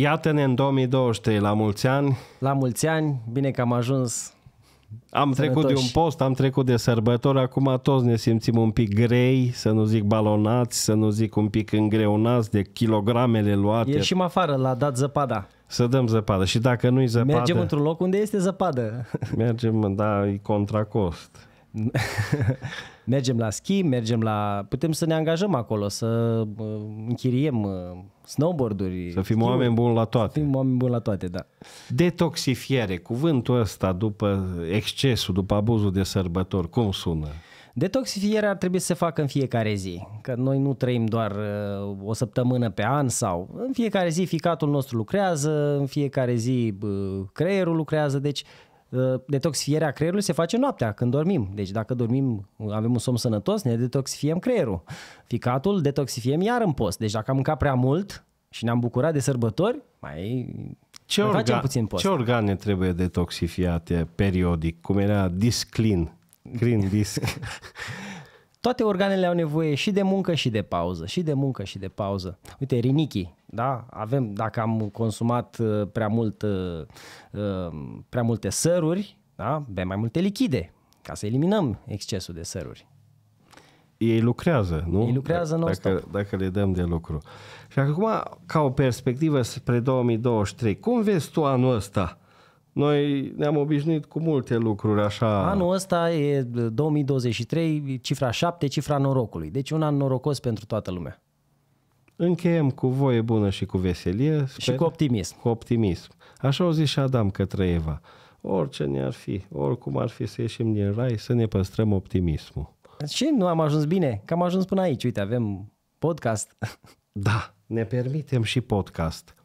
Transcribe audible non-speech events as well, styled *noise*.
Iată-ne în 2023, la mulți ani. La mulți ani, bine că am ajuns am Sănătoși. trecut de un post, am trecut de sărbători, acum toți ne simțim un pic grei, să nu zic balonați, să nu zic un pic îngreunați de kilogramele luate. Ieșim afară, la dat zăpada. Să dăm zăpadă și dacă nu-i zăpadă... Mergem într-un loc unde este zăpadă. *laughs* Mergem, da, e contracost. *laughs* mergem la schi, mergem la... Putem să ne angajăm acolo, să închiriem snowboarduri. Să fim schiuri. oameni buni la toate. Să fim oameni buni la toate, da. Detoxifiere, cuvântul ăsta după excesul, după abuzul de sărbători, cum sună? Detoxifierea ar trebui să se facă în fiecare zi, că noi nu trăim doar uh, o săptămână pe an sau în fiecare zi ficatul nostru lucrează, în fiecare zi creierul lucrează, deci Uh, detoxifierea creierului se face noaptea, când dormim. Deci dacă dormim, avem un somn sănătos, ne detoxifiem creierul. Ficatul detoxifiem iar în post. Deci dacă am mâncat prea mult și ne-am bucurat de sărbători, mai ce, mai facem puțin post. ce organe trebuie detoxifiate periodic? Cum era disclin? Green disc. *laughs* toate organele au nevoie și de muncă și de pauză, și de muncă și de pauză. Uite, rinichii, da? Avem, dacă am consumat uh, prea, mult, uh, uh, prea multe săruri, da? Bem mai multe lichide ca să eliminăm excesul de săruri. Ei lucrează, nu? Ei lucrează d- da, dacă, dacă le dăm de lucru. Și acum, ca o perspectivă spre 2023, cum vezi tu anul ăsta? Noi ne-am obișnuit cu multe lucruri așa. Anul ăsta e 2023, eh, cifra 7, cifra norocului. Deci un an norocos pentru toată lumea. Încheiem cu voie bună și cu veselie. Sper, și cu optimism. Cu optimism. Așa au zis și Adam către Eva. Orice ne-ar fi, oricum ar fi să ieșim din rai, să ne păstrăm optimismul. Și nu am ajuns bine, că am ajuns până aici. Uite, avem podcast. Da, ne permitem și podcast.